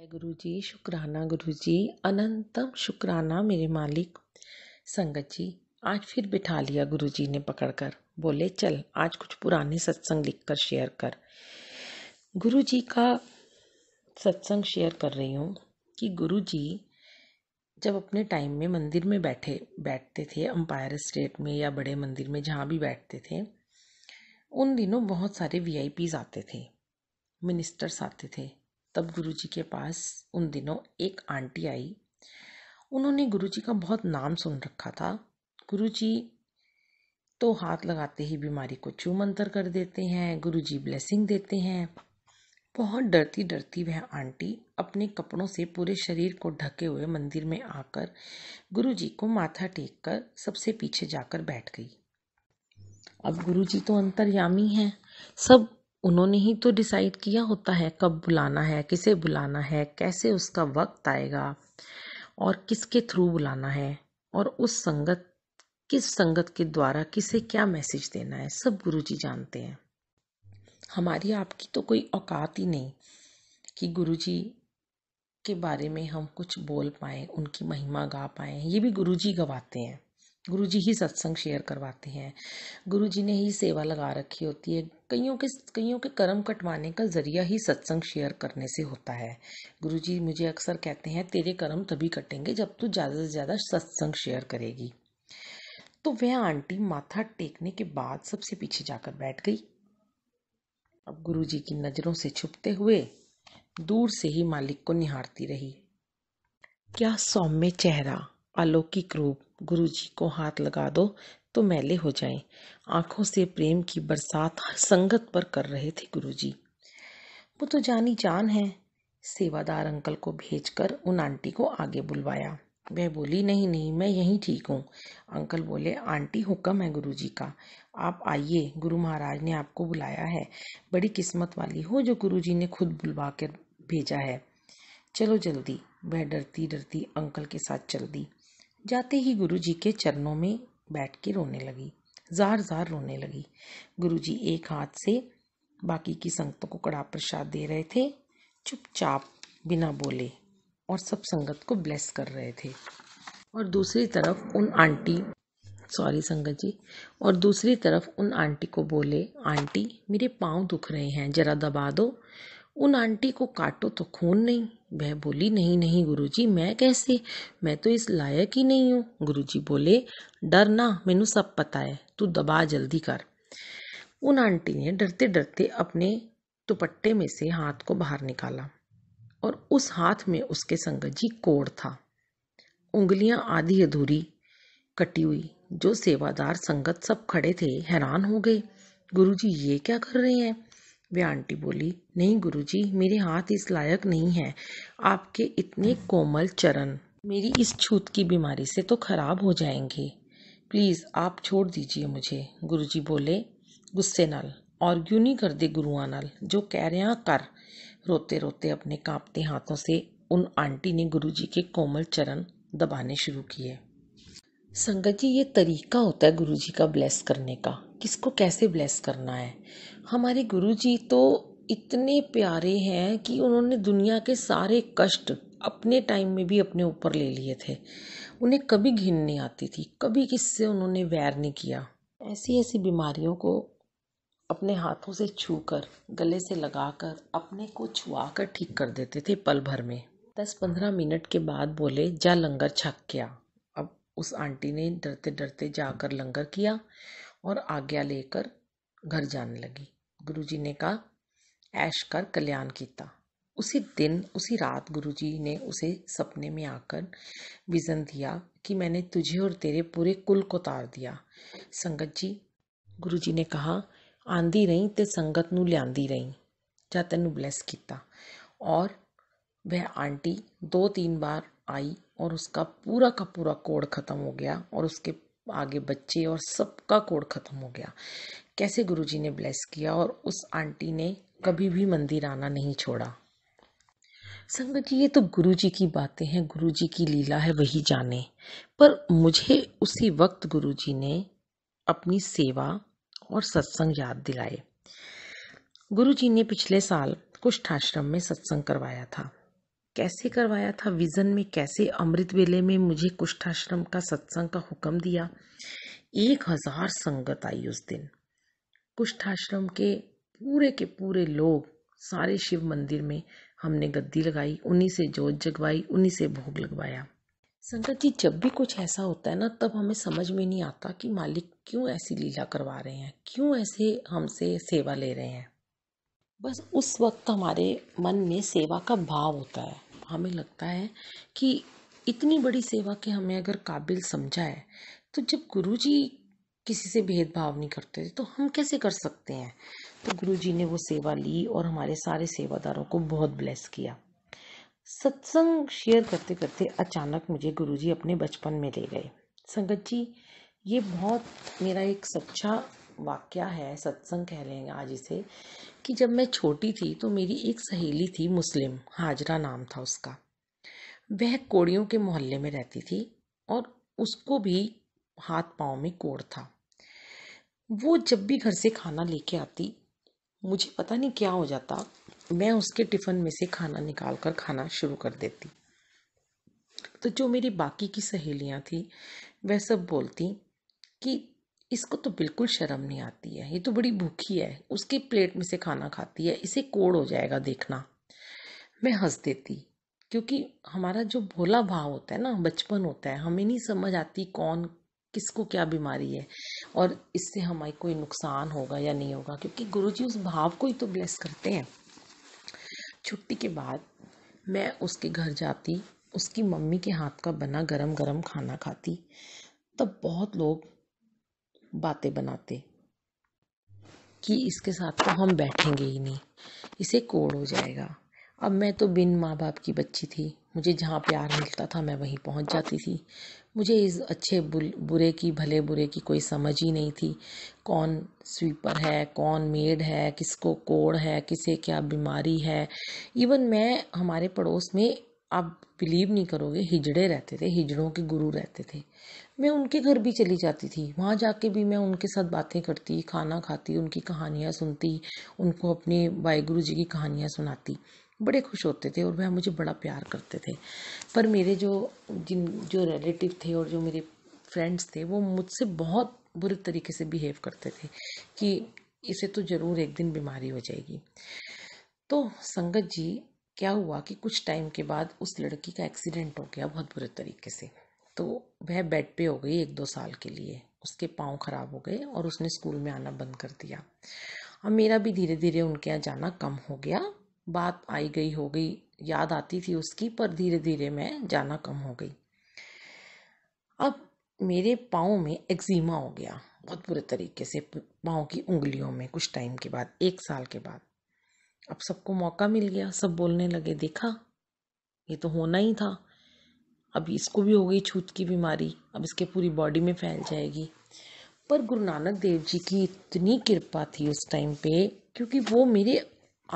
जय गुरु जी शुक्राना गुरु जी अनंतम शुक्राना मेरे मालिक संगत जी आज फिर बिठा लिया गुरु जी ने पकड़ कर बोले चल आज कुछ पुराने सत्संग लिख कर शेयर कर गुरु जी का सत्संग शेयर कर रही हूँ कि गुरु जी जब अपने टाइम में मंदिर में बैठे बैठते थे अम्पायर स्टेट में या बड़े मंदिर में जहाँ भी बैठते थे उन दिनों बहुत सारे वी आते थे मिनिस्टर्स आते थे तब गुरुजी के पास उन दिनों एक आंटी आई उन्होंने गुरुजी का बहुत नाम सुन रखा था गुरुजी तो हाथ लगाते ही बीमारी को चू मंतर कर देते हैं गुरुजी ब्लेसिंग देते हैं बहुत डरती डरती वह आंटी अपने कपड़ों से पूरे शरीर को ढके हुए मंदिर में आकर जी को माथा टेक कर सबसे पीछे जाकर बैठ गई अब गुरुजी तो अंतर्यामी हैं सब उन्होंने ही तो डिसाइड किया होता है कब बुलाना है किसे बुलाना है कैसे उसका वक्त आएगा और किसके थ्रू बुलाना है और उस संगत किस संगत के द्वारा किसे क्या मैसेज देना है सब गुरु जी जानते हैं हमारी आपकी तो कोई औकात ही नहीं कि गुरु जी के बारे में हम कुछ बोल पाएँ उनकी महिमा गा पाएँ ये भी गुरु जी गवाते हैं गुरु जी ही सत्संग शेयर करवाते हैं गुरु जी ने ही सेवा लगा रखी होती है कईयों के कईयों के कर्म कटवाने का जरिया ही सत्संग शेयर करने से होता है गुरु जी मुझे अक्सर कहते हैं तेरे कर्म तभी कटेंगे जब तू ज़्यादा से ज़्यादा सत्संग शेयर करेगी तो वह आंटी माथा टेकने के बाद सबसे पीछे जाकर बैठ गई अब गुरु जी की नज़रों से छुपते हुए दूर से ही मालिक को निहारती रही क्या सौम्य चेहरा अलौकिक रूप गुरु जी को हाथ लगा दो तो मैले हो जाए आंखों से प्रेम की बरसात हर संगत पर कर रहे थे गुरु जी वो तो जानी जान है सेवादार अंकल को भेजकर उन आंटी को आगे बुलवाया वह बोली नहीं नहीं मैं यहीं ठीक हूँ अंकल बोले आंटी हुक्म है गुरु जी का आप आइए गुरु महाराज ने आपको बुलाया है बड़ी किस्मत वाली हो जो गुरु जी ने खुद बुलवा कर भेजा है चलो जल्दी वह डरती डरती अंकल के साथ चल दी जाते ही गुरु जी के चरणों में बैठ के रोने लगी जार जार रोने लगी गुरु जी एक हाथ से बाकी की संगतों को कड़ा प्रसाद दे रहे थे चुपचाप बिना बोले और सब संगत को ब्लेस कर रहे थे और दूसरी तरफ उन आंटी सॉरी संगत जी और दूसरी तरफ उन आंटी को बोले आंटी मेरे पाँव दुख रहे हैं ज़रा दबा दो उन आंटी को काटो तो खून नहीं वह बोली नहीं नहीं गुरुजी मैं कैसे मैं तो इस लायक ही नहीं हूँ गुरुजी बोले डर ना मैनू सब पता है तू दबा जल्दी कर उन आंटी ने डरते डरते अपने दुपट्टे में से हाथ को बाहर निकाला और उस हाथ में उसके संगत जी कोड़ था उंगलियां आधी अधूरी कटी हुई जो सेवादार संगत सब खड़े थे हैरान हो गए गुरुजी ये क्या कर रहे हैं वे आंटी बोली नहीं गुरुजी मेरे हाथ इस लायक नहीं है आपके इतने कोमल चरण मेरी इस छूत की बीमारी से तो खराब हो जाएंगे प्लीज़ आप छोड़ दीजिए मुझे गुरुजी बोले गुस्से नाल और क्यों नहीं कर दे गुरुआ नाल जो कह हैं कर रोते रोते अपने कांपते हाथों से उन आंटी ने गुरुजी के कोमल चरण दबाने शुरू किए संगत जी ये तरीका होता है गुरुजी का ब्लेस करने का किसको कैसे ब्लेस करना है हमारे गुरु जी तो इतने प्यारे हैं कि उन्होंने दुनिया के सारे कष्ट अपने टाइम में भी अपने ऊपर ले लिए थे उन्हें कभी घिन नहीं आती थी कभी किससे उन्होंने वैर नहीं किया ऐसी ऐसी बीमारियों को अपने हाथों से छू कर गले से लगा कर अपने को छुआ कर ठीक कर देते थे पल भर में दस पंद्रह मिनट के बाद बोले जा लंगर छक गया अब उस आंटी ने डरते डरते जाकर लंगर किया और आज्ञा लेकर घर जाने लगी गुरुजी ने कहा ऐश कर कल्याण किया उसी दिन उसी रात गुरुजी ने उसे सपने में आकर विजन दिया कि मैंने तुझे और तेरे पूरे कुल को तार दिया संगत जी गुरु जी ने कहा आंदी रही तो संगत न लिया रही जा तेन ब्लैस किया और वह आंटी दो तीन बार आई और उसका पूरा का पूरा कोड ख़त्म हो गया और उसके आगे बच्चे और सबका कोड ख़त्म हो गया कैसे गुरुजी ने ब्लेस किया और उस आंटी ने कभी भी मंदिर आना नहीं छोड़ा संगत जी ये तो गुरुजी की बातें हैं गुरुजी की लीला है वही जाने पर मुझे उसी वक्त गुरुजी ने अपनी सेवा और सत्संग याद दिलाए गुरुजी ने पिछले साल कुष्ठ आश्रम में सत्संग करवाया था कैसे करवाया था विज़न में कैसे अमृत वेले में मुझे कुष्ठाश्रम का सत्संग का हुक्म दिया एक हज़ार संगत आई उस दिन कुष्ठाश्रम के पूरे के पूरे लोग सारे शिव मंदिर में हमने गद्दी लगाई उन्हीं से जोत जगवाई उन्हीं से भोग लगवाया संगत जी जब भी कुछ ऐसा होता है ना तब हमें समझ में नहीं आता कि मालिक क्यों ऐसी लीला करवा रहे हैं क्यों ऐसे हमसे सेवा ले रहे हैं बस उस वक्त हमारे मन में सेवा का भाव होता है हमें लगता है कि इतनी बड़ी सेवा के हमें अगर काबिल समझा है तो जब गुरु जी किसी से भेदभाव नहीं करते थे तो हम कैसे कर सकते हैं तो गुरु जी ने वो सेवा ली और हमारे सारे सेवादारों को बहुत ब्लेस किया सत्संग शेयर करते करते अचानक मुझे गुरुजी अपने बचपन में ले गए संगत जी ये बहुत मेरा एक सच्चा वाक्य है सत्संग कह हैं आज इसे कि जब मैं छोटी थी तो मेरी एक सहेली थी मुस्लिम हाजरा नाम था उसका वह कोड़ियों के मोहल्ले में रहती थी और उसको भी हाथ पाँव में कोड़ था वो जब भी घर से खाना लेके आती मुझे पता नहीं क्या हो जाता मैं उसके टिफ़िन में से खाना निकाल कर खाना शुरू कर देती तो जो मेरी बाकी की सहेलियाँ थी वह सब बोलती कि इसको तो बिल्कुल शर्म नहीं आती है ये तो बड़ी भूखी है उसके प्लेट में से खाना खाती है इसे कोड़ हो जाएगा देखना मैं हंस देती क्योंकि हमारा जो भोला भाव होता है ना बचपन होता है हमें नहीं समझ आती कौन किसको क्या बीमारी है और इससे हमारे कोई नुकसान होगा या नहीं होगा क्योंकि जी उस भाव को ही तो ब्लेस करते हैं छुट्टी के बाद मैं उसके घर जाती उसकी मम्मी के हाथ का बना गरम गरम खाना खाती तब बहुत लोग बातें बनाते कि इसके साथ तो हम बैठेंगे ही नहीं इसे कोड़ हो जाएगा अब मैं तो बिन माँ बाप की बच्ची थी मुझे जहाँ प्यार मिलता था मैं वहीं पहुँच जाती थी मुझे इस अच्छे बुरे की भले बुरे की कोई समझ ही नहीं थी कौन स्वीपर है कौन मेड है किसको कोड़ है किसे क्या बीमारी है इवन मैं हमारे पड़ोस में आप बिलीव नहीं करोगे हिजड़े रहते थे हिजड़ों के गुरु रहते थे मैं उनके घर भी चली जाती थी वहाँ जाके भी मैं उनके साथ बातें करती खाना खाती उनकी कहानियाँ सुनती उनको अपने वाहगुरु जी की कहानियाँ सुनाती बड़े खुश होते थे और वह मुझे बड़ा प्यार करते थे पर मेरे जो जिन जो रिलेटिव थे और जो मेरे फ्रेंड्स थे वो मुझसे बहुत बुरे तरीके से बिहेव करते थे कि इसे तो ज़रूर एक दिन बीमारी हो जाएगी तो संगत जी क्या हुआ कि कुछ टाइम के बाद उस लड़की का एक्सीडेंट हो गया बहुत बुरे तरीके से तो वह बेड पे हो गई एक दो साल के लिए उसके पाँव ख़राब हो गए और उसने स्कूल में आना बंद कर दिया अब मेरा भी धीरे धीरे उनके यहाँ जाना कम हो गया बात आई गई हो गई याद आती थी उसकी पर धीरे धीरे मैं जाना कम हो गई अब मेरे पाँव में एक्जिमा हो गया बहुत बुरे तरीके से पाँव की उंगलियों में कुछ टाइम के बाद एक साल के बाद अब सबको मौका मिल गया सब बोलने लगे देखा ये तो होना ही था अब इसको भी हो गई छूत की बीमारी अब इसके पूरी बॉडी में फैल जाएगी पर गुरु नानक देव जी की इतनी कृपा थी उस टाइम पे क्योंकि वो मेरे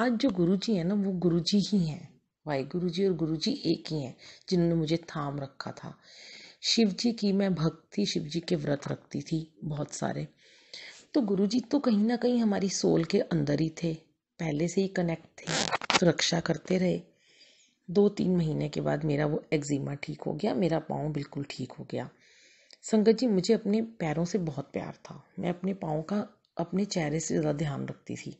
आज जो गुरु जी हैं ना वो गुरु जी ही हैं वाहे गुरु जी और गुरु जी एक ही हैं जिन्होंने मुझे थाम रखा था शिव जी की मैं भक्ति शिव जी के व्रत रखती थी बहुत सारे तो गुरु जी तो कहीं ना कहीं हमारी सोल के अंदर ही थे पहले से ही कनेक्ट थे सुरक्षा करते रहे दो तीन महीने के बाद मेरा वो एक्जिमा ठीक हो गया मेरा पाँव बिल्कुल ठीक हो गया संगत जी मुझे अपने पैरों से बहुत प्यार था मैं अपने पाँव का अपने चेहरे से ज़्यादा ध्यान रखती थी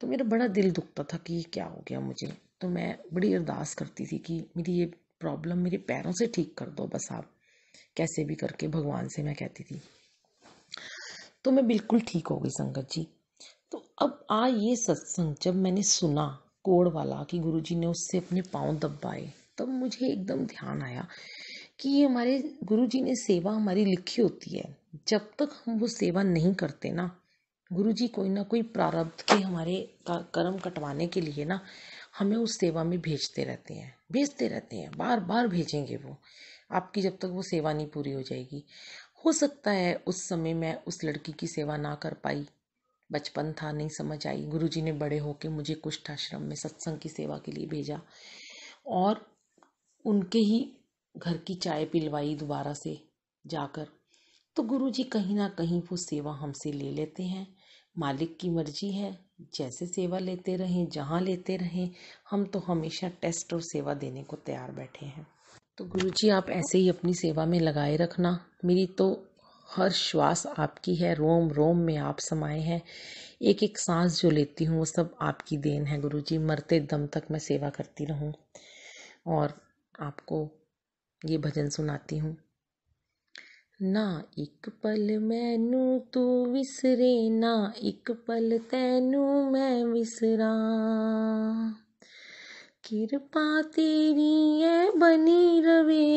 तो मेरा बड़ा दिल दुखता था कि ये क्या हो गया मुझे तो मैं बड़ी अरदास करती थी कि मेरी ये प्रॉब्लम मेरे पैरों से ठीक कर दो बस आप कैसे भी करके भगवान से मैं कहती थी तो मैं बिल्कुल ठीक हो गई संगत जी अब आ ये सत्संग जब मैंने सुना कोड़ वाला कि गुरुजी ने उससे अपने पाँव दबाए तब मुझे एकदम ध्यान आया कि ये हमारे गुरुजी ने सेवा हमारी लिखी होती है जब तक हम वो सेवा नहीं करते ना गुरुजी कोई ना कोई प्रारब्ध के हमारे कर्म कटवाने के लिए ना हमें उस सेवा में भेजते रहते हैं भेजते रहते हैं बार बार भेजेंगे वो आपकी जब तक वो सेवा नहीं पूरी हो जाएगी हो सकता है उस समय मैं उस लड़की की सेवा ना कर पाई बचपन था नहीं समझ आई गुरुजी ने बड़े होके मुझे कुष्ठ आश्रम में सत्संग की सेवा के लिए भेजा और उनके ही घर की चाय पिलवाई दोबारा से जाकर तो गुरुजी कहीं ना कहीं वो सेवा हमसे ले लेते हैं मालिक की मर्जी है जैसे सेवा लेते रहें जहाँ लेते रहें हम तो हमेशा टेस्ट और सेवा देने को तैयार बैठे हैं तो गुरुजी आप ऐसे ही अपनी सेवा में लगाए रखना मेरी तो हर श्वास आपकी है रोम रोम में आप समाए हैं एक एक सांस जो लेती हूँ वो सब आपकी देन है गुरु जी मरते दम तक मैं सेवा करती रहूँ और आपको ये भजन सुनाती हूँ ना एक पल मैनू तू विसरे ना एक पल तैनू मैं विसरा किरपा तेरी है बनी रवे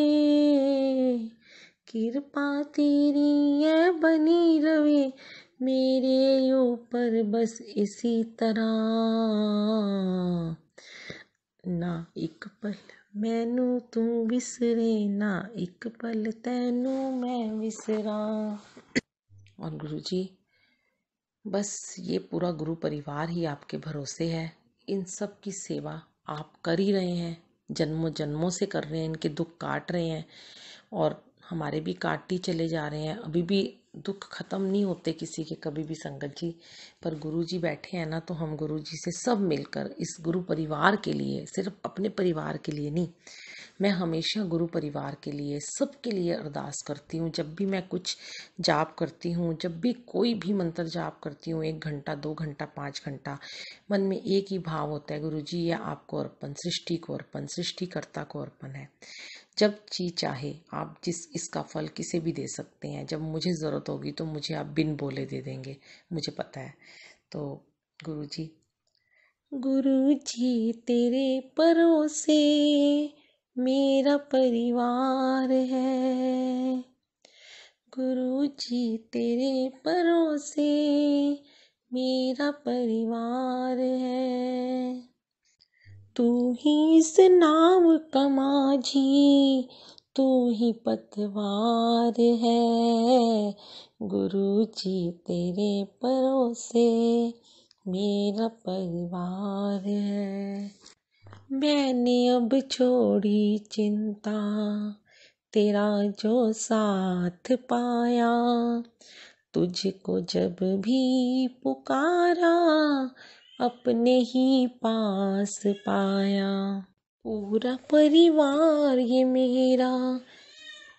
कृपा तेरी है बनी रवे मेरे ऊपर बस इसी तरह ना एक पल मैनू तू विसरे ना एक पल तैनू मैं विसरा और गुरु जी बस ये पूरा गुरु परिवार ही आपके भरोसे है इन सब की सेवा आप कर ही रहे हैं जन्मों जन्मों से कर रहे हैं इनके दुख काट रहे हैं और हमारे भी काटी चले जा रहे हैं अभी भी दुख ख़त्म नहीं होते किसी के कभी भी संगत जी पर गुरु जी बैठे हैं ना तो हम गुरु जी से सब मिलकर इस गुरु परिवार के लिए सिर्फ अपने परिवार के लिए नहीं मैं हमेशा गुरु परिवार के लिए सब के लिए अरदास करती हूँ जब भी मैं कुछ जाप करती हूँ जब भी कोई भी मंत्र जाप करती हूँ एक घंटा दो घंटा पाँच घंटा मन में एक ही भाव होता है गुरु जी ये आपको अर्पण सृष्टि को अर्पण सृष्टिकर्ता को अर्पण है जब जी चाहे आप जिस इसका फल किसे भी दे सकते हैं जब मुझे ज़रूरत होगी तो मुझे आप बिन बोले दे देंगे मुझे पता है तो गुरु जी गुरु जी तेरे परोसे मेरा परिवार है गुरु जी तेरे परोसे मेरा परिवार है तू ही इस नाव का माझी तू ही पतवार है गुरु जी तेरे परोसे मेरा परिवार है मैंने अब छोड़ी चिंता तेरा जो साथ पाया तुझको जब भी पुकारा अपने ही पास पाया पूरा परिवार ये मेरा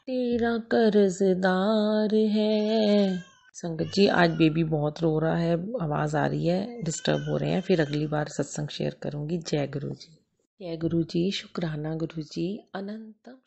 तेरा कर्जदार है संगत जी आज बेबी बहुत रो रहा है आवाज़ आ रही है डिस्टर्ब हो रहे हैं फिर अगली बार सत्संग शेयर करूँगी जय गुरु जी जय गुरु जी शुक्राना गुरु जी अनंतम